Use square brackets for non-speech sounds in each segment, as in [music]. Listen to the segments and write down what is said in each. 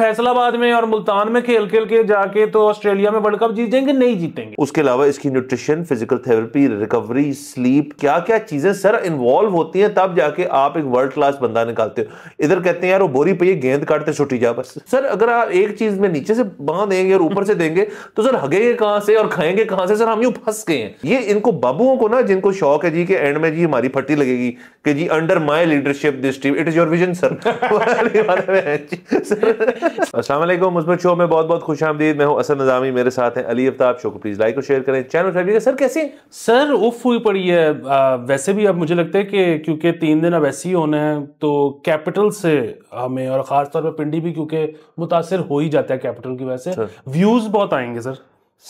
फैसलाबाद में और मुल्तान में खेल खेल के जाके तो ऑस्ट्रेलिया में वर्ल्ड कप जीतेंगे नहीं जीतेंगे उसके अलावा इसकी nutrition physical therapy recovery sleep क्या क्या चीजें सर इन्वॉल्व होती हैं तब जाके आप एक वर्ल्ड क्लास बंदा निकालते हो इधर कहते हैं यार वो बोरी पे गेंद काटते छुट्टी जा बस सर अगर आप एक चीज में नीचे से बांध देंगे और ऊपर से देंगे तो सर हगेंगे कहाँ से और खाएंगे कहां से सर हम यूं फंस गए हैं ये इनको बाबुओं को ना जिनको शौक है जी के एंड में जी हमारी फट्टी लगेगी कि जी under my leadership this team it is your vision sir Aslam मुस्बत शो में बहुत बहुत खुश आमदीद मैं हूँ असल नजामी मेरे साथ हैं अली अफ्ताब शो को प्लीज़ लाइक और शेयर करें चैनल सर कैसे सर उफ हुई पड़ी है आ, वैसे भी अब मुझे लगता है कि क्योंकि तीन दिन अब ऐसे ही होने हैं तो कैपिटल से हमें और ख़ासतौर पर पिंडी भी क्योंकि मुतासर हो ही जाता है कैपिटल की वजह से व्यूज़ बहुत आएंगे सर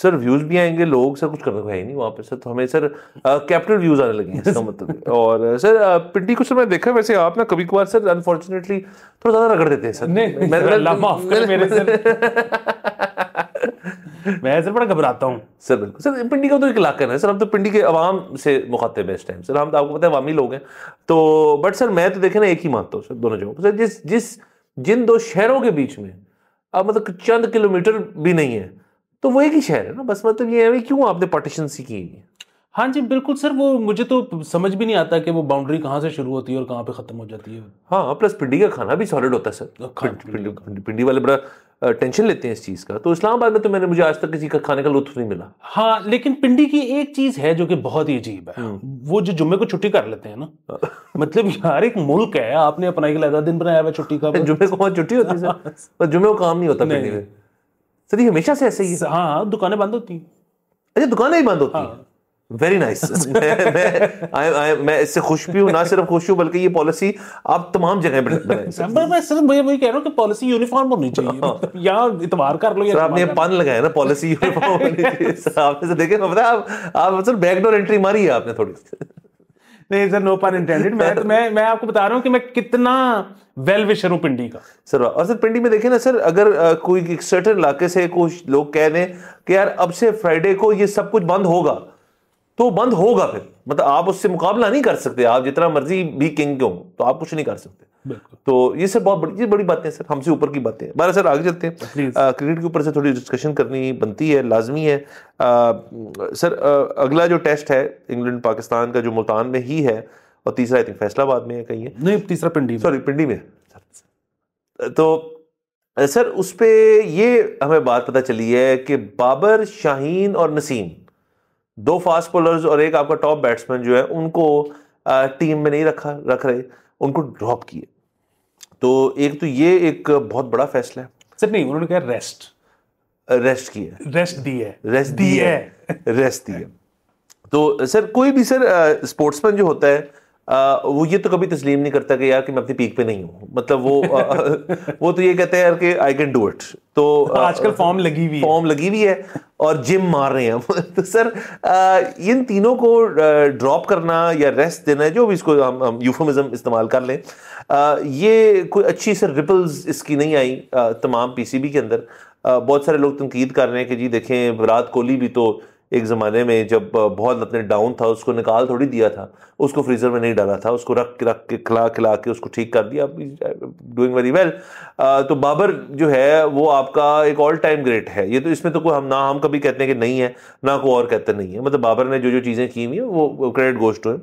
सर व्यूज भी आएंगे लोग सर कुछ करने को है ही नहीं वहाँ पे सर तो हमें सर कैपिटल व्यूज आने लगे इसका मतलब और सर पिंडी को सर मैं देखा वैसे आप ना कभी कभार सर अनफॉर्चुनेटली थोड़ा ज्यादा रगड़ देते हैं सर नहीं [laughs] मैं सर बड़ा घबराता हूँ सर बिल्कुल सर पिंडी का तो एक इलाका है सर हम तो पिंडी के आवाम से मुखातिब है इस टाइम सर हम तो आपको पता है अवामी लोग हैं तो बट सर मैं तो देखे ना एक ही मानता हूँ सर दोनों जगहों सर जिस जिस जिन दो शहरों के बीच में अब मतलब चंद किलोमीटर भी नहीं है तो वो एक ही शहर है ना बस मतलब ये है क्यों आपने पार्टीशन की है हाँ जी बिल्कुल सर वो मुझे तो समझ भी नहीं आता कि वो बाउंड्री कहाँ से शुरू होती है और कहाँ पे ख़त्म हो जाती है हाँ प्लस हाँ, पिंडी का खाना भी सॉलिड होता है सर पिंडी हाँ, वाले बड़ा टेंशन लेते हैं इस चीज़ का तो इस्लामाबाद में तो मैंने मुझे आज तक किसी का खाने का लुत्फ नहीं मिला हाँ लेकिन पिंडी की एक चीज़ है जो कि बहुत ही अजीब है हम्म। वो जो जुम्मे को छुट्टी कर लेते हैं ना [laughs] मतलब यार एक मुल्क है आपने अपना एक अलहदा दिन बनाया हुआ छुट्टी का जुम्मे को छुट्टी होती है [laughs] जुम्मे को काम नहीं होता पिंडी में सर ये हमेशा से ऐसे ही है हाँ, हाँ दुकानें बंद होती हैं अच्छा दुकानें ही बंद होती हैं वेरी हाँ। Nice nice. [laughs] मैं, मैं, मैं इससे खुश भी हूँ ना सिर्फ खुश हूँ बल्कि ये पॉलिसी आप तमाम जगह पर [laughs] मैं सिर्फ मैं वही कह रहा हूँ कि पॉलिसी यूनिफॉर्म होनी चाहिए हाँ। या इतवार कर लो या आपने पान लगाया ना पॉलिसी यूनिफॉर्म होनी चाहिए [laughs] आपने तो देखे आप आप सर बैकडोर एंट्री मारी है आपने थोड़ी सी नहीं सर नो पन इंटेंडेड मैं तो [laughs] मैं मैं आपको बता रहा हूँ कि मैं कितना वेल विशर हूँ पिंडी का सर और सर पिंडी में देखें ना सर अगर आ, कोई एक सर्टन इलाके से कुछ लोग कह दें कि यार अब से फ्राइडे को ये सब कुछ बंद होगा तो बंद होगा फिर मतलब आप उससे मुकाबला नहीं कर सकते आप जितना मर्जी भी किंग के हो तो आप कुछ नहीं कर सकते तो ये सर बहुत बड़ी ये बड़ी बातें हैं सर हमसे ऊपर की बातें हैं बारह सर आगे चलते हैं क्रिकेट के ऊपर से थोड़ी डिस्कशन करनी बनती है लाजमी है आ, सर आ, अगला जो टेस्ट है इंग्लैंड पाकिस्तान का जो मुल्तान में ही है और तीसरा आई थिंक फैसलाबाद में है कहीं है नहीं तीसरा पिंडी सॉरी पिंडी में तो सर उस पर ये हमें बात पता चली है कि बाबर शाहीन और नसीम दो फास्ट बॉलर्स और एक आपका टॉप बैट्समैन जो है उनको टीम में नहीं रखा रख रहे उनको ड्रॉप किए तो एक तो ये एक बहुत बड़ा फैसला है सर नहीं उन्होंने कहा रेस्ट रेस्ट किया रेस्ट दी है रेस्ट दी है रेस्ट दी है तो सर कोई भी सर स्पोर्ट्समैन जो होता है आ, वो ये तो कभी तस्लीम नहीं करता कि यार कि मैं अपनी पीक पे नहीं हूँ मतलब वो आ, वो तो ये कहते हैं यार कि आई कैन डू इट तो आजकल फॉर्म लगी हुई फॉर्म लगी हुई है और जिम मार रहे हैं [laughs] तो सर आ, इन तीनों को ड्रॉप करना या रेस्ट देना जो भी इसको हम, हम यूफोमिज्म इस्तेमाल कर लें ये कोई अच्छी सर रिपल्स इसकी नहीं आई तमाम पी के अंदर बहुत सारे लोग तनकीद कर रहे हैं कि जी देखें विराट कोहली भी तो एक ज़माने में जब बहुत अपने डाउन था उसको निकाल थोड़ी दिया था उसको फ्रीज़र में नहीं डाला था उसको रख रख के खिला खिला के उसको ठीक कर दिया डूइंग वेरी वेल तो बाबर जो है वो आपका एक ऑल टाइम ग्रेट है ये तो इसमें तो कोई हम ना हम कभी कहते हैं कि नहीं है ना कोई और कहते नहीं है मतलब बाबर ने जो जो चीज़ें की हुई हैं वो क्रेडिट गोस्ट हुए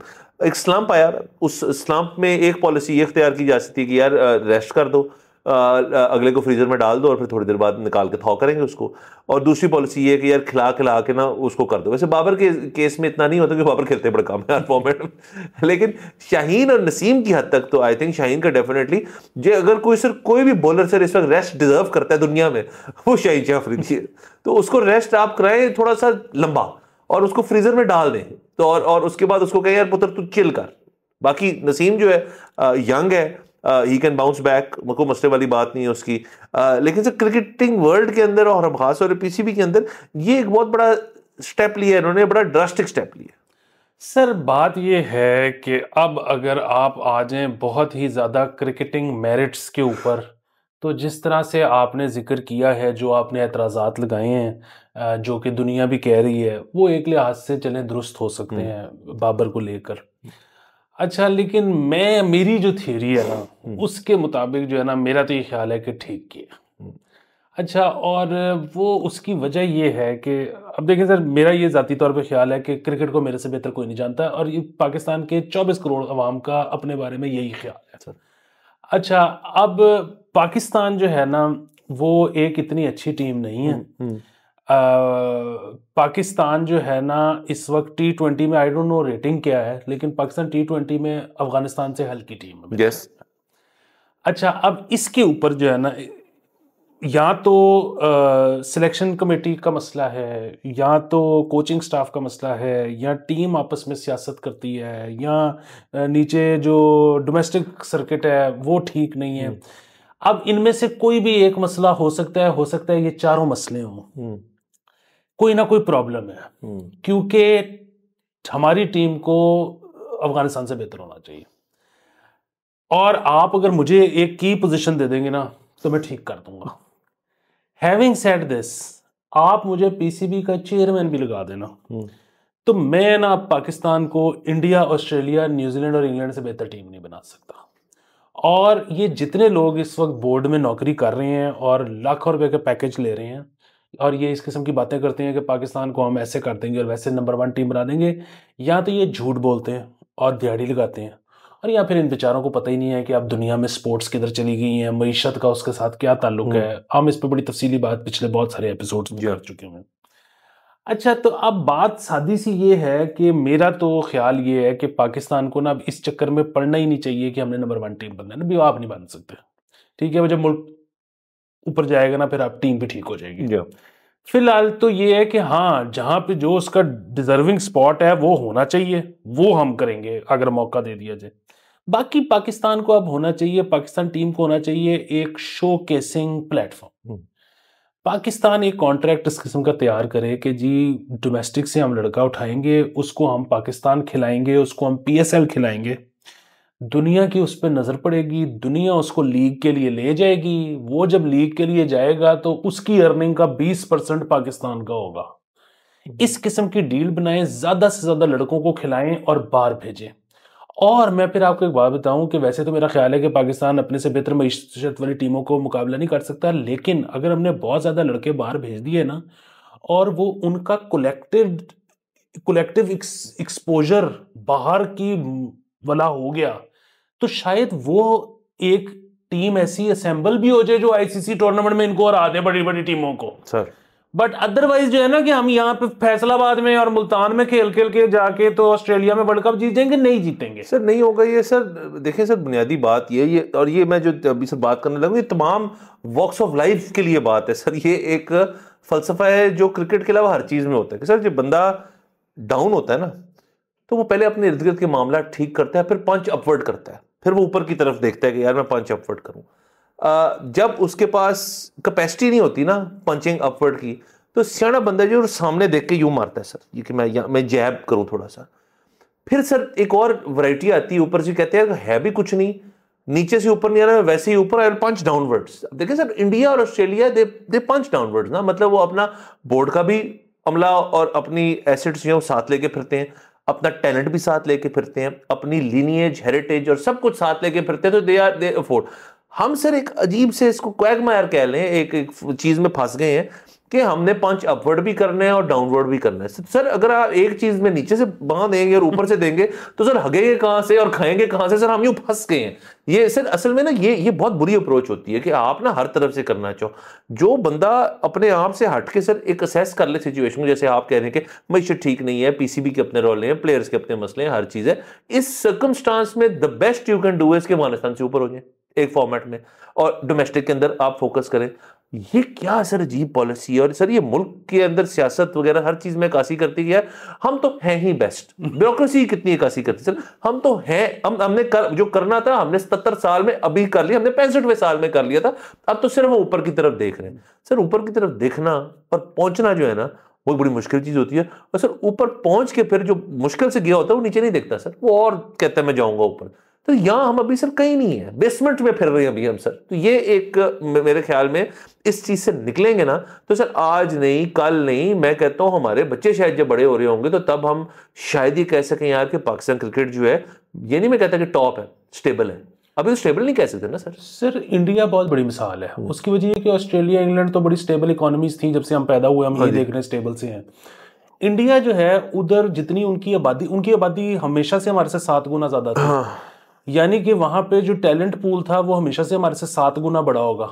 एक स्लम्प आया उस स्लम्प में एक पॉलिसी ये इख्तियार की जा सकती है कि यार रेस्ट कर दो अगले को फ्रीज़र में डाल दो और फिर थोड़ी देर बाद निकाल के थॉ करेंगे उसको और दूसरी पॉलिसी ये कि यार खिला खिला के ना उसको कर दो वैसे बाबर के केस में इतना नहीं होता कि बाबर खेलते बड़े काम है हर फॉर्मेट लेकिन शाहीन और नसीम की हद तक तो आई थिंक शाहीन का डेफिनेटली जो अगर कोई सर कोई भी बॉलर सर इस वक्त रेस्ट डिजर्व करता है दुनिया में वो शाहीन शाह अफरीदी है तो उसको रेस्ट आप कराएं थोड़ा सा लंबा और उसको फ्रीजर में डाल दें तो और, और उसके बाद उसको कहें यार पुत्र तू चिल कर बाकी नसीम जो है यंग है ही कैन बाउंस बैक मको मसले वाली बात नहीं है उसकी uh, लेकिन सर क्रिकेटिंग वर्ल्ड के अंदर और हम खास तौर पीसीबी के अंदर ये एक बहुत बड़ा स्टेप लिया है इन्होंने बड़ा ड्रास्टिक स्टेप लिया सर बात यह है कि अब अगर आप आ जाएं बहुत ही ज़्यादा क्रिकेटिंग मेरिट्स के ऊपर तो जिस तरह से आपने जिक्र किया है जो आपने एतराज़ात लगाए हैं uh, जो कि दुनिया भी कह रही है वो एक लिहाज से चलें दुरुस्त हो सकते हम्म। हैं बाबर को लेकर अच्छा लेकिन मैं मेरी जो थ्योरी है ना हम्म। उसके मुताबिक जो है ना मेरा तो ये ख्याल है कि ठीक किया हम्म। अच्छा और वो उसकी वजह ये है कि अब देखिए सर मेरा ये ज़ाती तौर पे ख्याल है कि क्रिकेट को मेरे से बेहतर कोई नहीं जानता और ये पाकिस्तान के 24 करोड़ अवाम का अपने बारे में यही ख्याल है सर अच्छा अब पाकिस्तान जो है ना वो एक इतनी अच्छी टीम नहीं है हम्म, पाकिस्तान जो है ना इस वक्त टी ट्वेंटी में आई डोंट नो रेटिंग क्या है लेकिन पाकिस्तान टी ट्वेंटी में अफगानिस्तान से हल्की टीम है yes. अच्छा अब इसके ऊपर जो है ना या तो सिलेक्शन कमेटी का मसला है या तो कोचिंग स्टाफ का मसला है या टीम आपस में सियासत करती है या नीचे जो डोमेस्टिक सर्किट है वो ठीक नहीं है हम्म। अब इनमें से कोई भी एक मसला हो सकता है हो सकता है ये चारों मसले हों हम्म। कोई ना कोई प्रॉब्लम है हम्म। क्योंकि हमारी टीम को अफगानिस्तान से बेहतर होना चाहिए और आप अगर मुझे एक की पोजीशन दे देंगे ना तो मैं ठीक कर दूंगा हैविंग सेट दिस आप मुझे पीसीबी का चेयरमैन भी लगा देना हम्म। तो मैं ना पाकिस्तान को इंडिया ऑस्ट्रेलिया न्यूजीलैंड और इंग्लैंड से बेहतर टीम नहीं बना सकता और ये जितने लोग इस वक्त बोर्ड में नौकरी कर रहे हैं और लाखों रुपए के पैकेज ले रहे हैं और ये इस किस्म की बातें करते हैं कि पाकिस्तान को हम ऐसे कर देंगे और वैसे नंबर वन टीम बना देंगे या तो ये झूठ बोलते हैं और दिहाड़ी लगाते हैं और या फिर इन बेचारों को पता ही नहीं है कि अब दुनिया में स्पोर्ट्स किधर चली गई हैं मीशत का उसके साथ क्या ताल्लुक है हम्म। हम इस पर बड़ी तफसीली बात पिछले बहुत सारे एपिसोड में कर चुके हैं अच्छा तो अब बात सादी सी ये है कि मेरा तो ख्याल ये है कि पाकिस्तान को ना अब इस चक्कर में पढ़ना ही नहीं चाहिए कि हमने नंबर वन टीम बनना है ना भी आप नहीं बन सकते ठीक है जब मुल्क ऊपर जाएगा ना फिर आप टीम भी ठीक हो जाएगी फिलहाल तो ये है कि हाँ जहां पे जो उसका डिजर्विंग स्पॉट है वो होना चाहिए वो हम करेंगे अगर मौका दे दिया जाए बाकी पाकिस्तान को अब होना चाहिए पाकिस्तान टीम को होना चाहिए एक शो केसिंग प्लेटफॉर्म पाकिस्तान एक कॉन्ट्रैक्ट इस किस्म का तैयार करे कि जी डोमेस्टिक से हम लड़का उठाएंगे उसको हम पाकिस्तान खिलाएंगे उसको हम पीएसएल खिलाएंगे दुनिया की उस पर नज़र पड़ेगी दुनिया उसको लीग के लिए ले जाएगी वो जब लीग के लिए जाएगा तो उसकी अर्निंग का 20 परसेंट पाकिस्तान का होगा इस किस्म की डील बनाएं ज़्यादा से ज़्यादा लड़कों को खिलाएं और बाहर भेजें और मैं फिर आपको एक बात बताऊं कि वैसे तो मेरा ख्याल है कि पाकिस्तान अपने से बेहतर मीशत वाली टीमों को मुकाबला नहीं कर सकता लेकिन अगर हमने बहुत ज़्यादा लड़के बाहर भेज दिए ना और वो उनका कलेक्टिव कलेक्टिव एक्सपोजर बाहर की वाला हो गया तो शायद वो एक टीम ऐसी असेंबल भी हो जाए जो आईसीसी टूर्नामेंट में इनको और आते बड़ी बड़ी टीमों को सर बट अदरवाइज जो है ना कि हम यहाँ पे फैसलाबाद में और मुल्तान में खेल खेल के जाके तो ऑस्ट्रेलिया में वर्ल्ड कप जीत जाएंगे नहीं जीतेंगे सर नहीं होगा ये सर देखिए सर बुनियादी बात ये ये और ये मैं जो अभी सर बात करने लगा ये तमाम वॉक्स ऑफ लाइफ के लिए बात है सर ये एक फलसफा है जो क्रिकेट के अलावा हर चीज़ में होता है कि सर जब बंदा डाउन होता है ना तो वो पहले अपने इर्द गिर्द के मामला ठीक करता है फिर पंच अपवर्ड करता है फिर वो ऊपर की तरफ देखता है कि यार मैं पंच अपवर्ड करूँ जब उसके पास कैपेसिटी नहीं होती ना पंचिंग अपवर्ड की तो सियाणा बंदा जो सामने देख के यूं मारता है सर ये कि मैं मैं जैब करूं थोड़ा सा फिर सर एक और वैरायटी आती है ऊपर से कहते हैं है भी कुछ नहीं नीचे से ऊपर नहीं आ रहा है वैसे ही ऊपर आई पंच डाउनवर्ड्स देखिए सर इंडिया और ऑस्ट्रेलिया दे दे पंच डाउनवर्ड्स ना मतलब वो अपना बोर्ड का भी अमला और अपनी एसिड्स जो साथ लेके फिरते हैं अपना टैलेंट भी साथ लेके फिरते हैं अपनी लीनिएज हेरिटेज और सब कुछ साथ लेके फिरते हैं तो दे आर दे अफोर्ड हम सर एक अजीब से इसको क्वैगमायर कह लें एक, एक चीज में फंस गए हैं कि हमने पंच अपवर्ड भी करना है और डाउनवर्ड भी करना है सर अगर आप एक चीज में नीचे से बांध देंगे और ऊपर से देंगे तो सर हगेंगे कहां से और खाएंगे कहां से सर हम यूँ फंस गए हैं ये सर असल में ना ये ये बहुत बुरी अप्रोच होती है कि आप ना हर तरफ से करना चाहो जो बंदा अपने आप से हट के सर एक असेस कर ले सिचुएशन जैसे आप कह रहे हैं कि मैशर ठीक नहीं है पीसीबी के अपने रोल हैं प्लेयर्स के अपने मसले हैं हर चीज़ है इस सर्कमस्टांस में the best you can do इसके के से ऊपर हो जाए एक फॉर्मेट में और डोमेस्टिक के अंदर आप फोकस करें ये क्या सर अजीब पॉलिसी है और सर ये मुल्क के अंदर सियासत वगैरह हर चीज में कासी करती है हम तो हैं ही बेस्ट ब्यूरोसी कितनी कासी करती सर हम तो हैं हम हमने कर, जो करना था हमने सतर साल में अभी कर लिया हमने पैंसठवें साल में कर लिया था अब तो सिर्फ हम ऊपर की तरफ देख रहे हैं सर ऊपर की तरफ देखना और पहुंचना जो है ना वो बड़ी मुश्किल चीज़ होती है और सर ऊपर पहुंच के फिर जो मुश्किल से गया होता है वो नीचे नहीं देखता सर वो और कहते हैं मैं जाऊँगा ऊपर तो यहां हम अभी सर कहीं नहीं है बेसमेंट में फिर रहे हैं अभी हम सर तो ये एक मेरे ख्याल में इस चीज़ से निकलेंगे ना तो सर आज नहीं कल नहीं मैं कहता हूँ हमारे बच्चे शायद जब बड़े हो रहे होंगे तो तब हम शायद ये कह सकें यार कि पाकिस्तान क्रिकेट जो है ये नहीं मैं कहता कि टॉप है स्टेबल है अभी स्टेबल तो नहीं कह सकते ना सर सर इंडिया बहुत बड़ी मिसाल है हम्म। उसकी वजह यह कि ऑस्ट्रेलिया इंग्लैंड तो बड़ी स्टेबल इकोनॉमीज थी जब से हम पैदा हुए हम ये हाँ देख रहे हैं स्टेबल से हैं इंडिया जो है उधर जितनी उनकी आबादी उनकी आबादी हमेशा से हमारे से सात गुना ज़्यादा थी हाँ। यानी कि वहां पे जो टैलेंट पूल था वो हमेशा से हमारे से सात गुना बड़ा होगा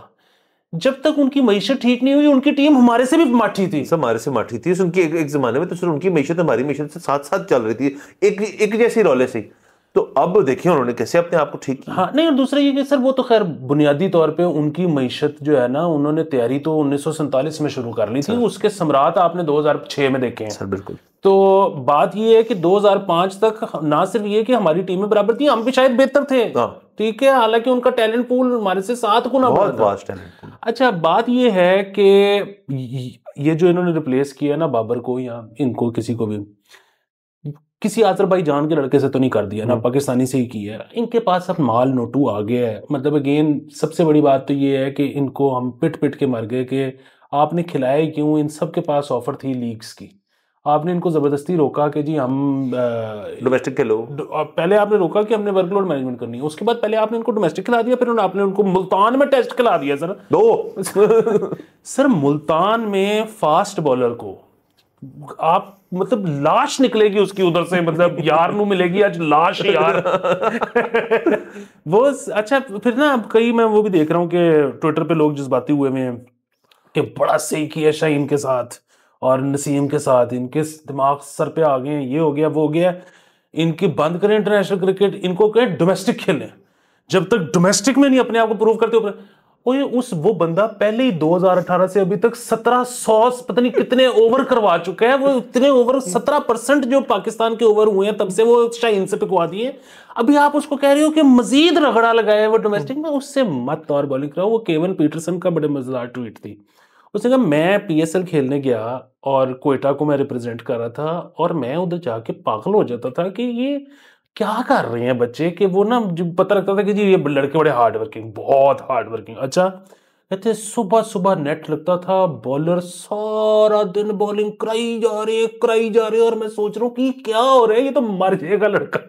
जब तक उनकी मीशत ठीक नहीं हुई उनकी टीम हमारे से भी माठी थी सर हमारे से माठी थी उनकी एक, एक जमाने में तो सर उनकी मीशत हमारी मीशत से साथ साथ चल रही थी एक एक जैसी रोले से तो अब देखिए उन्होंने कैसे अपने आप को ठीक किया हाँ नहीं और दूसरा ये कि सर वो तो खैर बुनियादी तौर पे उनकी मीशत जो है ना उन्होंने तैयारी तो उन्नीस में शुरू कर ली थी उसके सम्राट आपने 2006 में देखे हैं सर बिल्कुल तो बात ये है कि 2005 तक ना सिर्फ ये कि हमारी टीमें बराबर थी हम भी शायद बेहतर थे हाँ। ठीक है हालांकि उनका टैलेंट पूल हमारे से सात गुना बहुत टैलेंट अच्छा बात ये है कि ये जो इन्होंने रिप्लेस किया ना बाबर को या इनको किसी को भी किसी आजरबाईजान के लड़के से तो नहीं कर दिया ना हम्म। पाकिस्तानी से ही किया है इनके पास अब माल नोटू आ गया है मतलब अगेन सबसे बड़ी बात तो ये है कि इनको हम पिट पिट के मर गए कि आपने खिलाए क्यों इन सब के पास ऑफर थी लीग्स की आपने इनको ज़बरदस्ती रोका कि जी हम डोमेस्टिक खेलो पहले आपने रोका कि हमने वर्कलोड मैनेजमेंट करनी है उसके बाद पहले आपने इनको डोमेस्टिक खिला दिया फिर आपने उनको मुल्तान में टेस्ट खिला दिया सर दो [laughs] सर मुल्तान में फास्ट बॉलर को आप मतलब लाश निकलेगी उसकी उधर से मतलब यार नु मिलेगी आज लाश यार [laughs] वो अच्छा फिर ना अब कई मैं वो भी देख रहा हूँ कि ट्विटर पे लोग जज्बाती हुए हुए हैं कि बड़ा सही किया शाहीन के साथ और नसीम के साथ इनके दिमाग सर पे आ गए हैं ये हो गया वो हो गया इनकी बंद करें इंटरनेशनल क्रिकेट इनको कहें डोमेस्टिक खेलें जब तक डोमेस्टिक में नहीं अपने आप को प्रूव करते हो ओए उस वो बंदा पहले ही 2018 से अभी तक 1700 पता नहीं कितने ओवर करवा चुका है वो इतने ओवर 17 परसेंट जो पाकिस्तान के ओवर हुए हैं तब से वो शाहीन से पिकवा दिए अभी आप उसको कह रहे हो कि मजीद रगड़ा लगाया है वो डोमेस्टिक में उससे मत और बॉलिंग कराओ वो केवन पीटरसन का बड़े मजेदार ट्वीट थी उसने कहा मैं पी खेलने गया और कोयटा को मैं रिप्रेजेंट कर रहा था और मैं उधर जाके पागल हो जाता था कि ये क्या कर रहे हैं बच्चे कि वो ना पता लगता था कि जी ये लड़के बड़े हार्ड वर्किंग बहुत हार्ड वर्किंग अच्छा कहते सुबह सुबह नेट लगता था बॉलर सारा दिन बॉलिंग कराई जा रही है कराई जा रही है और मैं सोच रहा हूँ कि क्या हो रहा है ये तो मर जाएगा लड़का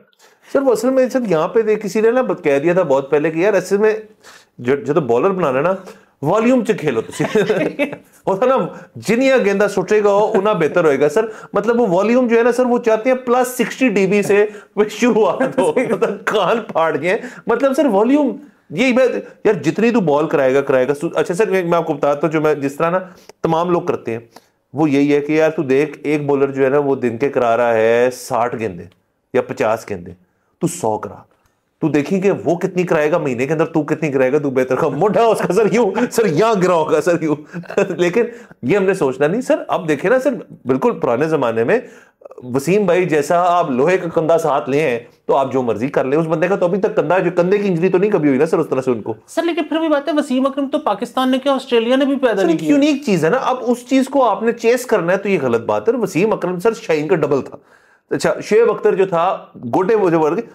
सर वो असल में सर यहाँ पे किसी ने ना कह दिया था बहुत पहले कि यार ऐसे में जो जो तो बॉलर बनाना ना वॉल्यूम ਚ ਖੇਲੋ ਤੁਸੀਂ ਉਹਦਾ गेंदा सुटेगा उतना बेहतर होएगा सर मतलब वो वॉल्यूम जो है ना सर वो चाहते हैं प्लस 60 डीबी से शुरुआत हो [laughs] मतलब कान फाड़ गए मतलब सर वॉल्यूम ये यार जितनी तू बॉल कराएगा कराएगा अच्छा सर मैं आपको बताता हूँ जो मैं जिस तरह ना तमाम लोग करते हैं वो यही है कि यार तू देख एक बॉलर जो है ना वो दिन के करा रहा है साठ गेंदे या पचास गेंदे तू सौ करा तू देखेंगे वो कितनी कराएगा महीने के अंदर तू कितनी कराएगा तू बेहतर का मोटा उसका सर यूं सर यहां गिरा होगा सर यूं [laughs] लेकिन ये हमने सोचना नहीं सर अब देखे ना सर बिल्कुल पुराने जमाने में वसीम भाई जैसा आप लोहे का कंधा साथ ले हैं तो आप जो मर्जी कर ले उस बंदे का तो अभी तक कंधा जो कंधे की इंजरी तो नहीं कभी हुई ना सर उस तरह से उनको सर लेकिन फिर भी बात है वसीम अकरम तो पाकिस्तान ने क्या ऑस्ट्रेलिया ने भी पैदा नहीं किया यूनिक चीज है ना अब उस चीज को आपने चेस करना है तो ये गलत बात है वसीम अकरम सर शाइन का डबल था अच्छा शेब अख्तर जो था गोटे वो जो वर्ग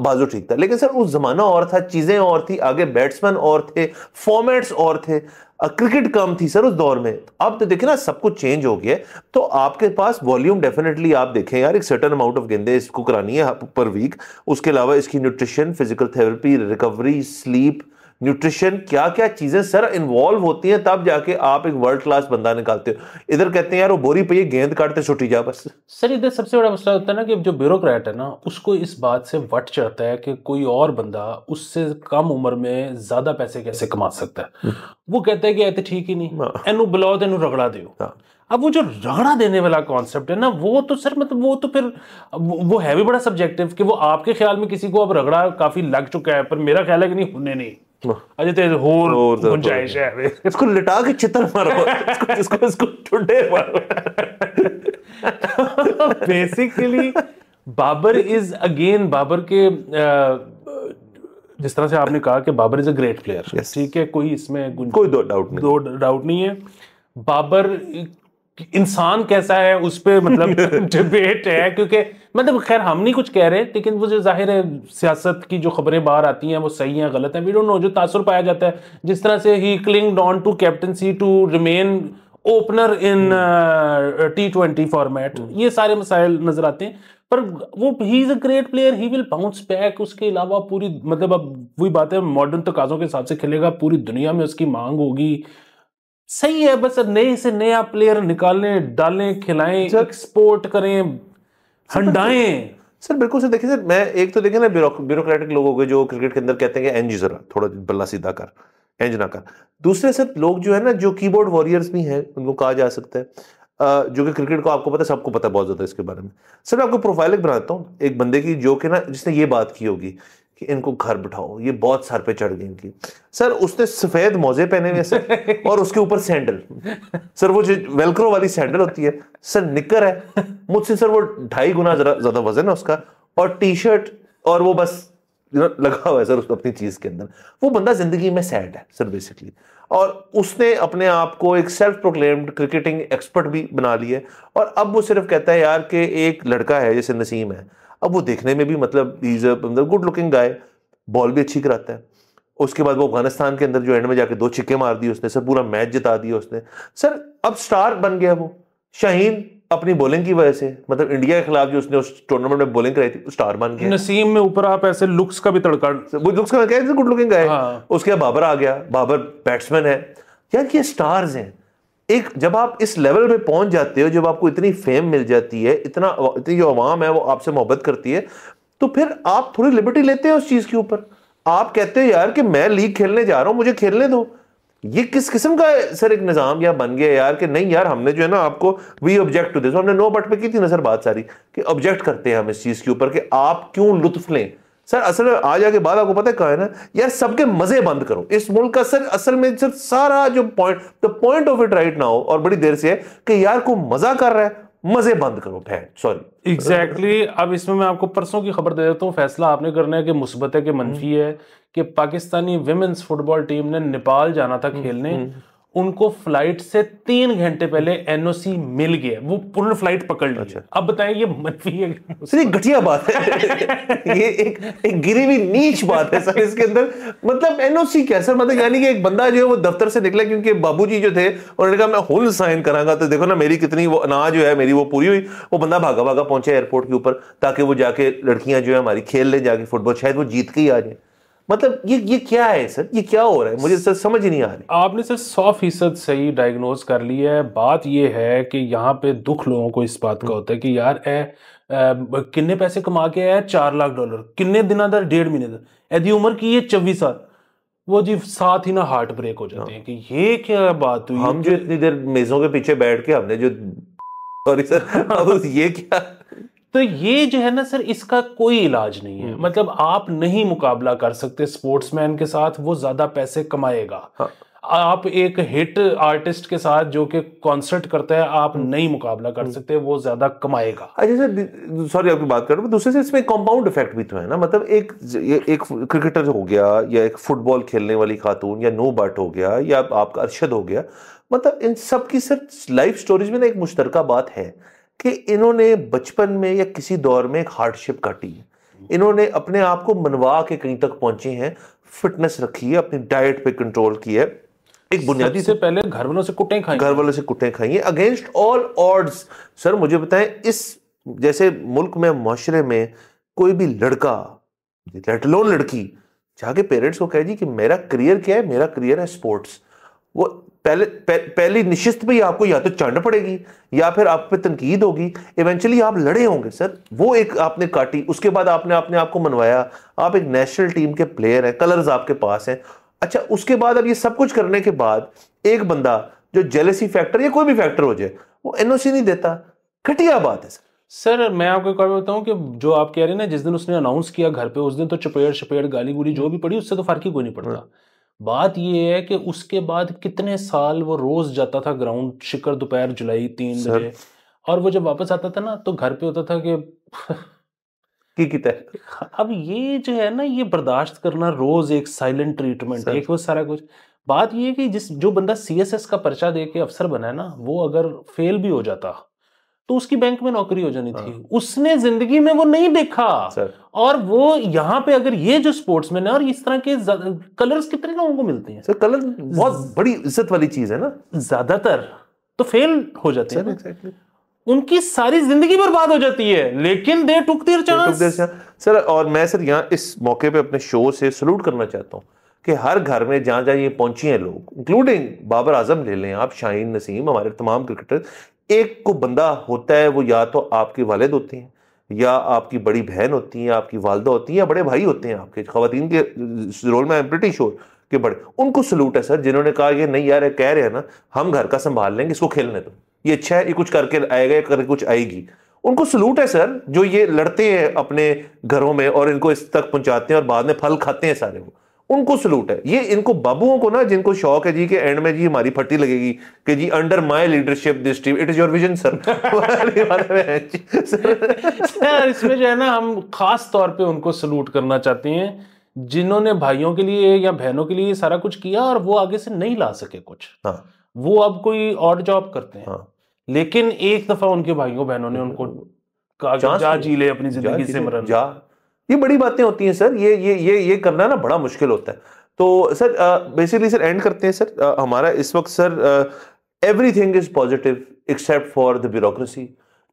बाजू ठीक था लेकिन सर उस जमाना और था चीजें और थी आगे बैट्समैन और थे फॉर्मेट्स और थे क्रिकेट कम थी सर उस दौर में अब तो देखिए ना सब कुछ चेंज हो गया तो आपके पास वॉल्यूम डेफिनेटली आप देखें यार एक सर्टन अमाउंट ऑफ गेंदे इसको करानी है पर वीक उसके अलावा इसकी nutrition physical therapy recovery sleep nutrition क्या क्या चीज़ें सर इन्वॉल्व होती हैं तब जाके आप एक वर्ल्ड क्लास बंदा निकालते हो इधर कहते हैं यार वो बोरी पे ये गेंद काटते छुट्टी जा बस सर इधर सबसे बड़ा मसला होता है ना कि जो ब्यूरोक्रेट है ना उसको इस बात से वट चढ़ता है कि कोई और बंदा उससे कम उम्र में ज़्यादा पैसे कैसे कमा सकता है हम्म। वो कहता है कि ऐसे तो ठीक ही नहीं हाँ। बुलाओ तो रगड़ा दो हाँ। अब वो जो रगड़ा देने वाला कॉन्सेप्ट है ना वो तो सर मतलब वो तो फिर वो है भी बड़ा सब्जेक्टिव कि वो आपके ख्याल में किसी को अब रगड़ा काफ़ी लग चुका है पर मेरा ख्याल है कि नहीं होने नहीं अजय तेज होर गुंजाइश है इसको लिटा के चितर मारो इसको इसको इसको ठुड्डे मारो basically Babar is again Babar के जिस तरह से आपने कहा कि Babar is a great player ठीक है कोई इसमें कोई डाउट नहीं दो डाउट नहीं है बाबर इंसान कैसा है उस पर मतलब डिबेट [laughs] है क्योंकि मतलब खैर हम नहीं कुछ कह रहे लेकिन वो जो जाहिर है सियासत की जो खबरें बाहर आती हैं वो सही हैं गलत हैं वी डोंट नो जो तासर पाया जाता है जिस तरह से ही cling on to captaincy to remain opener in T twenty format ये सारे मसाइल नजर आते हैं पर वो he is a great player he will bounce back उसके अलावा पूरी मतलब अब वही बात है मॉडर्न तकाजों के हिसाब से खेलेगा पूरी दुनिया में उसकी मांग होगी सही है बस नए से नया प्लेयर निकालें डालें खिलाएं एक्सपोर्ट करें हंडाएं सर बिल्कुल सर देखिए सर मैं एक तो देखिए ना ब्यूरोक्रेटिक लोगों के जो क्रिकेट के अंदर कहते हैं एनजी एंज जरा थोड़ा बल्ला सीधा कर एंज ना कर दूसरे सर लोग जो है ना जो कीबोर्ड वॉरियर्स भी हैं उनको कहा जा सकता है जो कि क्रिकेट को आपको पता है सबको पता है बहुत ज़्यादा इसके बारे में सर मैं आपको प्रोफाइल एक बनाता हूँ एक बंदे की जो कि ना जिसने ये बात की होगी कि इनको घर बिठाओ ये बहुत सर पे चढ़ गई इनकी सर उसने सफेद मोजे पहने हुए सर [laughs] और उसके ऊपर सैंडल सर वो जो वेलक्रो वाली सैंडल होती है सर निकर है मुझसे सर वो ढाई गुना ज्यादा वजन है उसका और टी शर्ट और वो बस लगा हुआ है सर उसको अपनी चीज के अंदर वो बंदा जिंदगी में सैड है सर बेसिकली और उसने अपने आप को एक सेल्फ प्रोक्लेम्ड क्रिकेटिंग एक्सपर्ट भी बना लिया और अब वो सिर्फ कहता है यार कि एक लड़का है जैसे नसीम है अब वो देखने में भी मतलब इज मतलब गुड लुकिंग गाय बॉल भी अच्छी कराता है उसके बाद वो अफगानिस्तान के अंदर जो एंड में जाके दो छिक्के मार दिए उसने सर पूरा मैच जिता दिया उसने सर अब स्टार बन गया वो शाहीन अपनी बॉलिंग की वजह से मतलब इंडिया के खिलाफ जो उसने उस टूर्नामेंट में बॉलिंग कराई थी स्टार बन गया नसीम में ऊपर आप ऐसे लुक्स का भी तड़का वो लुक्स का गुड लुकिंग गाय उसके बाद बाबर आ गया बाबर बैट्समैन है यार ये स्टार्स हैं एक जब आप इस लेवल पे पहुंच जाते हो जब आपको इतनी फेम मिल जाती है इतना इतनी जो अवाम है वो आपसे मोहब्बत करती है तो फिर आप थोड़ी लिबर्टी लेते हैं उस चीज़ के ऊपर आप कहते हो यार कि मैं लीग खेलने जा रहा हूं मुझे खेलने दो ये किस किस्म का सर एक निज़ाम या बन गया यार कि नहीं यार हमने जो है ना आपको वी ऑब्जेक्ट टू दिस हमने नो बट पे की थी ना सर बात सारी कि ऑब्जेक्ट करते हैं हम इस चीज़ के ऊपर कि आप क्यों लुत्फ लें सर असल में आ जाके बाद आपको पता है कहा है ना यार सबके मजे बंद करो इस मुल्क का सर असल में सर सारा जो point the point of it right ना हो और बड़ी देर से है कि यार को मजा कर रहा है मजे बंद करो भैन सॉरी एग्जैक्टली exactly, अब इसमें मैं आपको परसों की खबर दे देता हूँ फैसला आपने करना है कि मुस्बत है कि हम्म। मनफी है कि पाकिस्तानी वेमेंस फुटबॉल टीम ने नेपाल जाना था हम्म, खेलने हम्म। उनको फ्लाइट से तीन घंटे पहले एनओसी मिल गया वो पूर्ण फ्लाइट पकड़ ली अच्छा। अब बताएं ये मनफी है सर ये घटिया बात है ये एक एक गिरी हुई नीच बात है सर इसके अंदर मतलब एनओसी क्या सर मतलब यानी कि एक बंदा जो है वो दफ्तर से निकला क्योंकि बाबूजी जो थे उन्होंने कहा मैं होल साइन कराऊंगा तो देखो ना मेरी कितनी वो अनाज जो है मेरी वो पूरी हुई वो बंदा भागा भागा पहुंचा एयरपोर्ट के ऊपर ताकि वो जाके लड़कियां जो है हमारी खेल ले जाके फुटबॉल शायद वो जीत के ही आ जाए मतलब ये ये क्या है सर ये क्या हो रहा है मुझे सर समझ ही नहीं आ रही आपने सर सौ फीसद सही डायग्नोज कर लिया है बात ये है कि यहाँ पे दुख लोगों को इस बात का हम्म। होता है कि यार ए, किन्ने पैसे कमा के आया चार लाख डॉलर किन्ने दिन दर डेढ़ महीने दर एदी उम्र की ये चौबीस साल वो जी साथ ही ना हार्ट ब्रेक हो हाँ। जाते हैं कि ये क्या बात हुई हम जो इतनी देर मेजों के पीछे बैठ के हमने जो सॉरी [laughs] सर [laughs] ये क्या तो ये जो है ना सर इसका कोई इलाज नहीं है हम्म। मतलब आप नहीं मुकाबला कर सकते स्पोर्ट्समैन के साथ वो ज्यादा पैसे कमाएगा हाँ। आप एक हिट आर्टिस्ट के साथ जो कि कॉन्सर्ट करता है आप हम्म। नहीं मुकाबला कर हम्म। सकते वो ज्यादा कमाएगा अच्छा सर अच्छा, सॉरी आपकी बात कर रहा हूँ दूसरे से इसमें कंपाउंड इफेक्ट भी तो है ना मतलब एक एक क्रिकेटर हो गया या एक फुटबॉल खेलने वाली खातून या नो बट हो गया या आपका अरशद हो गया मतलब इन सबकी सर लाइफ स्टोरीज में ना एक मुश्तरका बात है कि इन्होंने बचपन में या किसी दौर में एक हार्डशिप काटी है इन्होंने अपने आप को मनवा के कहीं तक पहुंचे हैं फिटनेस रखी है अपनी डाइट पे कंट्रोल किया है एक बुनियादी से पहले घर वालों से कुटे खाई घर वालों से कुटें खाई है अगेंस्ट ऑल ऑर्ड्स सर मुझे बताएं इस जैसे मुल्क में माशरे में कोई भी लड़का लेटलोन लड़की जाके पेरेंट्स को कह दी कि मेरा करियर क्या है मेरा करियर है स्पोर्ट्स वो पहले पह, पहली निश्चित पे आपको या तो चंड पड़ेगी या फिर आप पे तनकीद होगी इवेंचुअली आप लड़े होंगे सर वो एक आपने काटी उसके बाद आपने अपने आप को मनवाया आप एक नेशनल टीम के प्लेयर हैं कलर्स आपके पास हैं अच्छा उसके बाद अब ये सब कुछ करने के बाद एक बंदा जो जेलेसी फैक्टर या कोई भी फैक्टर हो जाए वो एन नहीं देता घटिया बात है सर सर मैं आपको एक बार बताऊं कि जो आप कह रहे हैं ना जिस दिन उसने अनाउंस किया घर पे उस दिन तो चपेड़ चपेट गाली गुली जो भी पड़ी उससे तो फर्क ही कोई नहीं पड़ता बात यह है कि उसके बाद कितने साल वो रोज जाता था ग्राउंड शिखर दोपहर जुलाई तीन बजे और वो जब वापस आता था ना तो घर पे होता था कि [laughs] की अब ये जो है ना ये बर्दाश्त करना रोज एक साइलेंट ट्रीटमेंट एक वो सारा कुछ बात ये है कि जिस जो बंदा सी का पर्चा दे के अफसर बना है ना वो अगर फेल भी हो जाता तो उसकी बैंक में नौकरी हो जानी थी हाँ। उसने जिंदगी में वो नहीं देखा और वो यहाँ पे अगर ये जो स्पोर्ट्स मैन है और इस तरह के कलर्स कितने लोगों को मिलते हैं सर कलर बहुत बड़ी इज्जत वाली चीज है ना ज्यादातर तो फेल हो जाते हैं उनकी सारी जिंदगी बर्बाद हो जाती है लेकिन दे टुक देर चांस सर और मैं सर यहाँ इस मौके पे अपने शो से सलूट करना चाहता हूँ कि हर घर में जहाँ जहाँ ये पहुंची हैं लोग इंक्लूडिंग बाबर आजम ले लें आप शाहीन नसीम हमारे तमाम क्रिकेटर एक को बंदा होता है वो या तो आपके वालिद होते हैं या आपकी बड़ी बहन होती हैं आपकी वालदा होती हैं या बड़े भाई होते हैं आपके खातन के रोल में आई ब्रिटिश और के बड़े उनको सलूट है सर जिन्होंने कहा ये नहीं यार कह रहे हैं ना हम घर का संभाल लेंगे इसको खेलने दो ये अच्छा है ये कुछ करके आएगा करके कुछ आएगी उनको सलूट है सर जो ये लड़ते हैं अपने घरों में और इनको इस तक पहुंचाते हैं और बाद में फल खाते हैं सारे वो उनको सलूट है ये इनको बाबुओं को ना जिनको शौक है जी के एंड में जी हमारी फट्टी लगेगी कि जी under my leadership this team it is your vision sir sir इसमें जो है ना हम खास तौर पे उनको सलूट करना चाहते हैं जिन्होंने भाइयों के लिए या बहनों के लिए सारा कुछ किया और वो आगे से नहीं ला सके कुछ हाँ वो अब कोई और जॉब करते हैं हाँ। लेकिन एक दफा उनके भाइयों बहनों ने उनको जा जी ले अपनी जिंदगी से मरन जा ये बड़ी बातें होती हैं सर ये ये ये ये करना ना बड़ा मुश्किल होता है तो सर बेसिकली सर एंड करते हैं सर आ, हमारा इस वक्त sir everything is positive except for the bureaucracy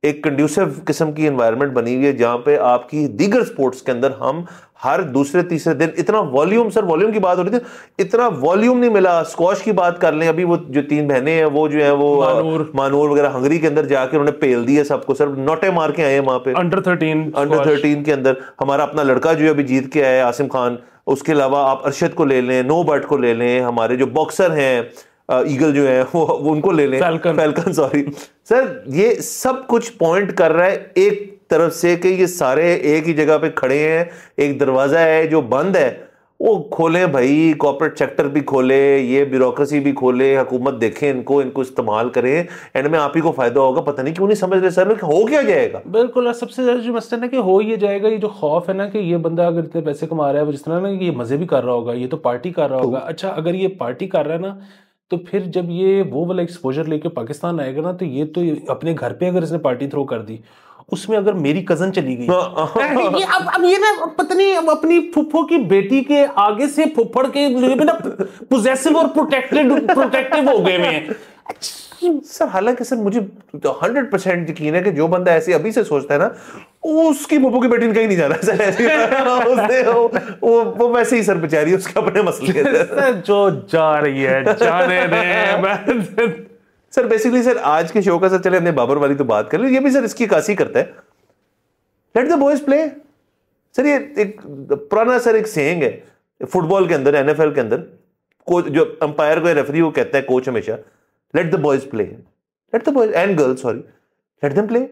एक कंड्यूसिव किस्म की इन्वायरमेंट बनी हुई है जहां पे आपकी दीगर स्पोर्ट्स के अंदर हम हर दूसरे तीसरे दिन इतना वॉल्यूम सर वॉल्यूम की बात हो रही थी इतना वॉल्यूम नहीं मिला स्कॉश की बात कर लें अभी वो जो तीन बहनें हैं वो जो है वो मानूर, मानूर वगैरह हंगरी के अंदर जाकर उन्होंने पेल दिया सबको सर नोटे मार के आए हैं वहां पे अंडर थर्टीन अंडर थर्टीन के अंदर हमारा अपना लड़का जो है अभी जीत के आया आसिम खान उसके अलावा आप अरशद को ले लें नो बट को ले लें हमारे जो बॉक्सर हैं ईगल जो है [laughs] वो, वो उनको ले लें फैलकन सॉरी सर ये सब कुछ पॉइंट कर रहा है एक तरफ से कि ये सारे एक ही जगह पे खड़े हैं एक दरवाज़ा है जो बंद है वो खोले भाई कॉर्पोरेट सेक्टर भी खोले ये ब्यूरोक्रेसी भी खोले हुकूमत देखें इनको इनको इस्तेमाल करें एंड में आप ही को फ़ायदा होगा पता नहीं क्यों नहीं समझ रहे सर हो क्या जाएगा बिल्कुल सबसे ज़्यादा जो मसला ना कि हो ये जाएगा ये जो खौफ है ना कि ये बंदा अगर इतने पैसे कमा रहा है वो जिस तरह ना ये मज़े भी कर रहा होगा ये तो पार्टी कर रहा तो होगा अच्छा अगर ये पार्टी कर रहा है ना तो फिर जब ये वो वाला एक्सपोजर लेके पाकिस्तान आएगा ना तो ये तो अपने घर पे अगर इसने पार्टी थ्रो कर दी उसमें अगर मेरी कजन चली गई हाँ, हाँ, हाँ, ये अब अब ये ना पत्नी अपनी फुफो की बेटी के आगे से फुफड़ के ना पोजेसिव और प्रोटेक्टेड प्रोटेक्टिव हो गए मैं सर हालांकि सर मुझे हंड्रेड तो परसेंट यकीन है कि जो बंदा ऐसे अभी से सोचता है ना उसकी पप्पू की बेटी कहीं नहीं जा रहा उसने वो, वो वो वैसे ही सर बेचारी उसके अपने मसले जो जा रही है जाने दे सर बेसिकली सर आज के शो का सर चले हमने बाबर वाली तो बात कर ली ये भी सर इसकी कासी करता है let the boys play sir ये एक पुराना सर एक सेंग है फुटबॉल के अंदर एनएफएल के अंदर कोच जो अंपायर को रेफरी वो कहता है कोच हमेशा let the boys play let the boys and girls sorry let them play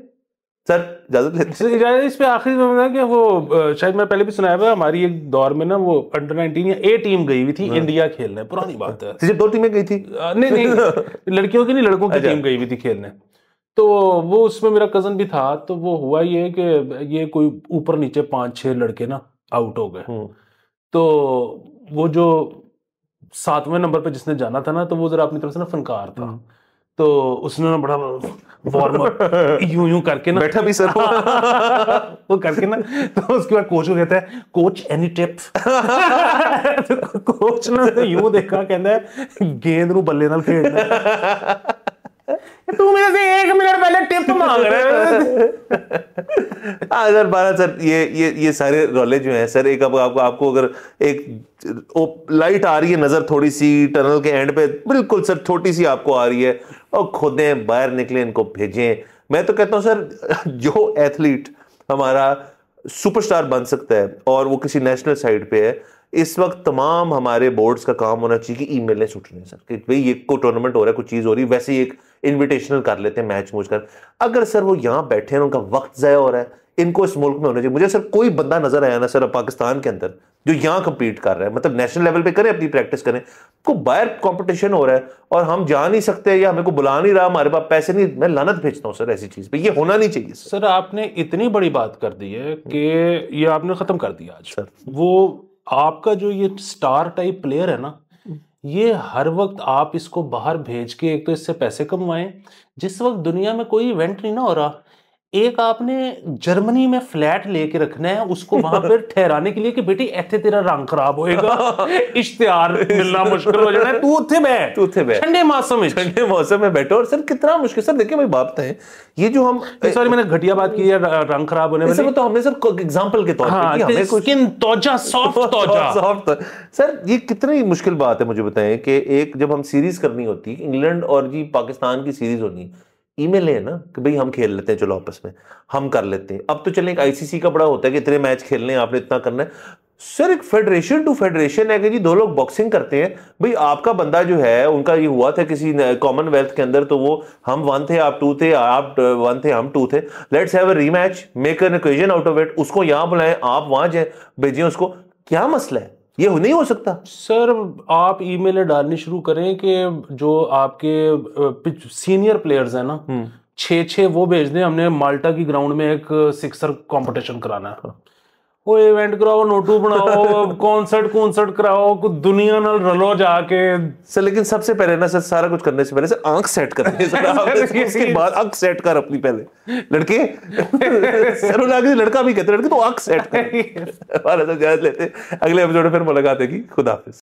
sir इजाजत लेते इजाजत इस पे आखिरी में ना कि वो शायद मैं पहले भी सुनाया हुआ हमारी एक दौर में ना वो अंडर 19 या ए टीम गई हुई थी इंडिया हाँ। खेलने पुरानी बात है सिर्फ अच्छा, दो टीमें गई थी नहीं नहीं [laughs] लड़कियों की नहीं लड़कों की टीम अच्छा। गई हुई थी खेलने तो वो उसमें मेरा कजन भी था तो वो हुआ ये कि ये कोई ऊपर नीचे पांच छह लड़के ना आउट हो गए हम्म। तो वो जो सातवें नंबर पे जिसने जाना था ना तो वो जरा अपनी तरफ से ना फनकार था हम्म। तो उसने ना बड़ा वार्म [laughs] यूं यूं करके ना बैठा भी सर [laughs] वो करके ना तो उसके बाद कोच को कहता है कोच एनी टिप कोच ने तो यूं देखा कहता है गेंद ਨੂੰ बल्ले नाल खेल [laughs] तू मेरे से एक मिनट पहले टिप मांग रहा है हाँ सर बारह सर ये ये ये सारे रोले जो हैं सर एक अब आपको आपको अगर एक लाइट आ रही है नज़र थोड़ी सी टनल के एंड पे बिल्कुल सर छोटी सी आपको आ रही है और खोदें बाहर निकले इनको भेजें मैं तो कहता हूँ सर जो एथलीट हमारा सुपरस्टार बन सकता है और वो किसी नेशनल साइड पे है इस वक्त तमाम हमारे बोर्ड्स का काम होना चाहिए कि ई मेल छुटने सर कि भाई ये को टूर्नामेंट हो रहा है कुछ चीज़ हो रही है वैसे ही एक इन्विटेशनल कर लेते हैं मैच मूच कर अगर सर वो यहाँ बैठे हैं उनका वक्त ज़ाया हो रहा है इनको इस मुल्क में होना चाहिए मुझे सर कोई बंदा नजर आया ना सर पाकिस्तान के अंदर जो यहाँ कम्पीट कर रहा है मतलब नेशनल लेवल पे करें अपनी प्रैक्टिस करें को बाहर कंपटीशन हो रहा है और हम जा नहीं सकते या हमें को बुला नहीं रहा हमारे पास पैसे नहीं मैं लानत भेजता हूँ सर ऐसी चीज़ पे ये होना नहीं चाहिए सर, सर आपने इतनी बड़ी बात कर दी है कि ये आपने ख़त्म कर दिया आज सर वो आपका जो ये स्टार टाइप प्लेयर है ना ये हर वक्त आप इसको बाहर भेज के एक तो इससे पैसे कमवाएं जिस वक्त दुनिया में कोई इवेंट नहीं ना हो रहा एक आपने जर्मनी में फ्लैट लेके रखना है उसको वहां [laughs] पर ठहराने के लिए कि बेटी ऐसे तेरा रंग खराब होएगा [laughs] इश्तेहार मिलना मुश्किल हो जाना है तू उथे बैठ [laughs] तू उथे बैठ ठंडे मौसम में ठंडे मौसम में बैठो और सर कितना मुश्किल सर देखिए भाई बात है ये जो हम सॉरी मैंने घटिया बात की है रंग खराब होने में तो हमने सर एग्जांपल के तौर पे स्किन तौजा सॉफ्ट तौजा सॉफ्ट सर ये कितनी मुश्किल बात है मुझे बताएं कि एक जब हम सीरीज करनी होती इंग्लैंड और जी पाकिस्तान की सीरीज होनी है ईमेल है ना कि भाई हम खेल लेते हैं चलो आपस में हम कर लेते हैं अब तो चले एक आईसीसी का बड़ा होता है कि इतने मैच खेलने आपने इतना करना है सर एक फेडरेशन टू फेडरेशन है कि जी दो लोग बॉक्सिंग करते हैं भाई आपका बंदा जो है उनका ये हुआ था किसी कॉमनवेल्थ के अंदर तो वो हम वन थे आप टू थे आप वन थे हम टू थे let's have a rematch make an equation out of it उसको यहां बुलाएं आप वहां जाए भेजिए उसको क्या मसला है ये हो नहीं हो सकता सर आप ईमेलें डालनी शुरू करें कि जो आपके सीनियर प्लेयर्स हैं ना छे हम्म। छे वो भेज दें हमने माल्टा की ग्राउंड में एक सिक्सर कंपटीशन कराना है ਕੋਈ ਇਵੈਂਟ ਕਰਾਓ ਨੋਟੂ ਬਣਾਓ ਕੌਨਸਰਟ ਕੌਨਸਰਟ ਕਰਾਓ ਕੋ ਦੁਨੀਆ ਨਾਲ ਰਲੋ ਜਾ ਕੇ ਸਰ ਲੇਕਿਨ ਸਭ ਸੇ ਪਹਿਲੇ ਨਾ ਸਰ ਸਾਰਾ ਕੁਝ से पहले आंख सेट करनी उसके बाद आंख सेट कर अपनी पहले लड़के सर लड़का भी कहते लड़के तो आंख सेट कर लेते अगले एपिसोड में फिर मुलाकात होगी खुदा